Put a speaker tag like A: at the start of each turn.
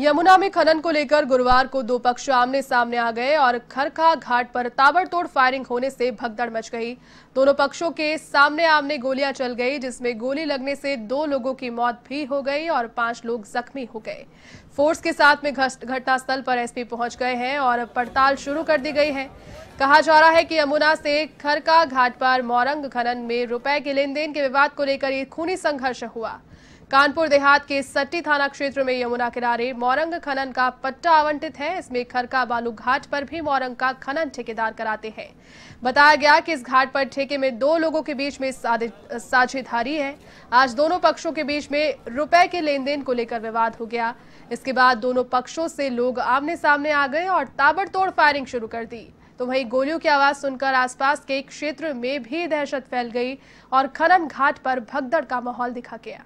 A: यमुना में खनन को लेकर गुरुवार को दो पक्ष आमने सामने आ गए और खरखा घाट पर ताबड़तोड़ फायरिंग होने से भगदड़ मच गई दोनों पक्षों के सामने आमने गोलियां चल गई जिसमें गोली लगने से दो लोगों की मौत भी हो गई और पांच लोग जख्मी हो गए फोर्स के साथ में घटनास्थल पर एसपी पहुंच गए हैं और पड़ताल शुरू कर दी गई है कहा जा रहा है कि यमुना से खरका घाट पर मोरंग खनन में रुपए के लेन देन के विवाद को लेकर ये खूनी संघर्ष हुआ कानपुर देहात के सट्टी थाना क्षेत्र में यमुना किनारे मोरंग खनन का पट्टा आवंटित है इसमें खरका बालू घाट पर भी मोरंग का खनन ठेकेदार कराते हैं बताया गया कि इस घाट पर ठेके में दो लोगों के बीच में साझेदारी है आज दोनों पक्षों के बीच में रुपए के लेन देन को लेकर विवाद हो गया इसके बाद दोनों पक्षों से लोग आमने सामने आ गए और ताबड़तोड़ फायरिंग शुरू कर दी तो वही गोलियों की आवाज सुनकर आसपास के क्षेत्र में भी दहशत फैल गई और खनन घाट पर भगदड़ का माहौल दिखा गया